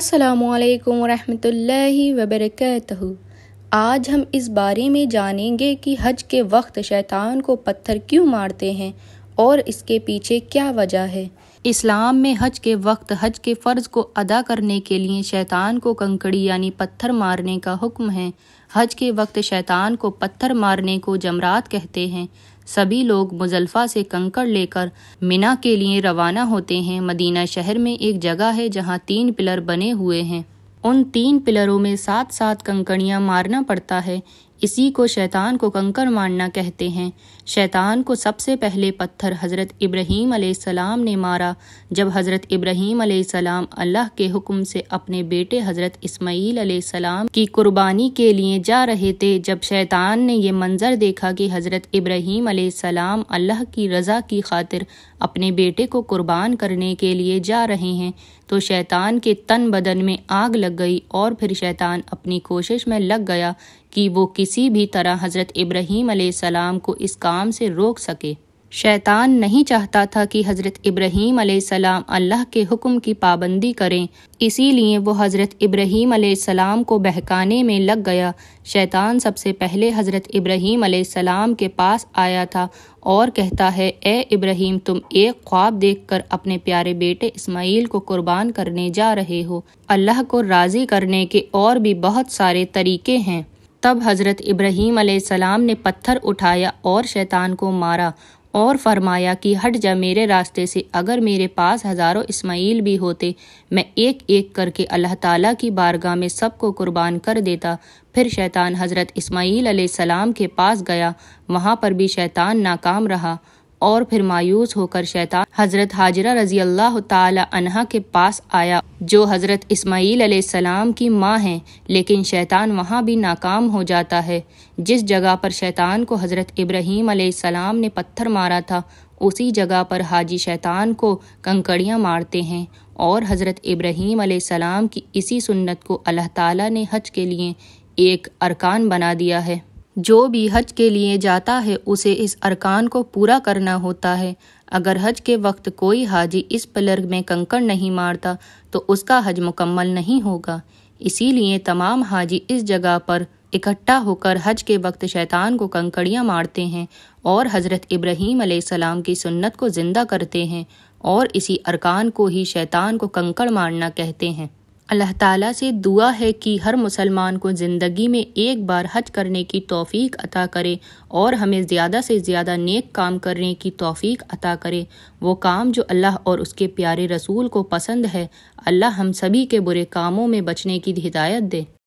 अस्सलाम रहमतुल्लाहि वबरकतह आज हम इस बारे में जानेंगे कि हज के वक्त शैतान को पत्थर क्यों मारते हैं और इसके पीछे क्या वजह है इस्लाम में हज के वक्त हज के फ़र्ज को अदा करने के लिए शैतान को कंकड़ी यानी पत्थर मारने का हुक्म है हज के वक्त शैतान को पत्थर मारने को जमरात कहते हैं सभी लोग मुजल्फ़ा से कंकड़ लेकर मीना के लिए रवाना होते हैं मदीना शहर में एक जगह है जहाँ तीन पिलर बने हुए हैं उन तीन पिलरों में सात साथ कंकड़ियाँ मारना पड़ता है इसी को शैतान को कंकर मारना कहते हैं शैतान को सबसे पहले पत्थर हज़रत इब्राहीम सलाम ने मारा जब हज़रत इब्राहीम सलाम अल्लाह के हुक्म से अपने बेटे हज़रत इस्माईल सलाम की कुर्बानी के लिए जा रहे थे जब शैतान ने यह मंज़र देखा कि हज़रत इब्राहीम सलाम अल्लाह की रज़ा की खातिर अपने बेटे को कुर्बान करने के लिए जा रहे हैं तो शैतान के तन बदन में आग लग गई और फिर शैतान अपनी कोशिश में लग गया कि वो किसी भी तरह हज़रत इब्राहीम सलाम को इस काम से रोक सके शैतान नहीं चाहता था कि हज़रत इब्राहीम सलाम अल्लाह के हुक्म की पाबंदी करें इसीलिए वो हज़रत इब्राहीम सलाम को बहकाने में लग गया शैतान सबसे पहले हज़रत इब्राहीम सलाम के पास आया था और कहता है ए इब्राहीम तुम एक ख्वाब देखकर अपने प्यारे बेटे इस्माइल को कुर्बान करने जा रहे हो अल्लाह को राज़ी करने के और भी बहुत सारे तरीके हैं तब हज़रत इब्राहीम सलाम ने पत्थर उठाया और शैतान को मारा और फरमाया कि हट जा मेरे रास्ते से अगर मेरे पास हज़ारों इस्माइल भी होते मैं एक एक करके अल्लाह ताला की बारगाह में सबको कुर्बान कर देता फिर शैतान हज़रत इस्माईल सलाम के पास गया वहाँ पर भी शैतान नाकाम रहा और फिर मायूस होकर शैतान हजरत हाजरा रजी अल्लाह तह के पास आया जो हजरत इस्माईल सलाम की माँ हैं लेकिन शैतान वहाँ भी नाकाम हो जाता है जिस जगह पर शैतान को हजरत इब्राहीम सलाम ने पत्थर मारा था उसी जगह पर हाजी शैतान को कंकड़ियाँ मारते हैं और हज़रत इब्राहीम सलाम की इसी सुन्नत को अल्लाह ताला ने हज के लिए एक अरकान बना दिया है जो भी हज के लिए जाता है उसे इस अरकान को पूरा करना होता है अगर हज के वक्त कोई हाजी इस पिलर में कंकड़ नहीं मारता तो उसका हज मुकम्मल नहीं होगा इसीलिए तमाम हाजी इस जगह पर इकट्ठा होकर हज के वक्त शैतान को कंकड़ियाँ मारते हैं और हज़रत इब्राहीम सलाम की सुन्नत को ज़िंदा करते हैं और इसी अरकान को ही शैतान को कंकड़ मारना कहते हैं अल्लाह ताला से दुआ है कि हर मुसलमान को ज़िंदगी में एक बार हज करने की तौफीक अता करे और हमें ज़्यादा से ज़्यादा नेक काम करने की तौफीक अता करे वो काम जो अल्लाह और उसके प्यारे रसूल को पसंद है अल्लाह हम सभी के बुरे कामों में बचने की हिदायत दे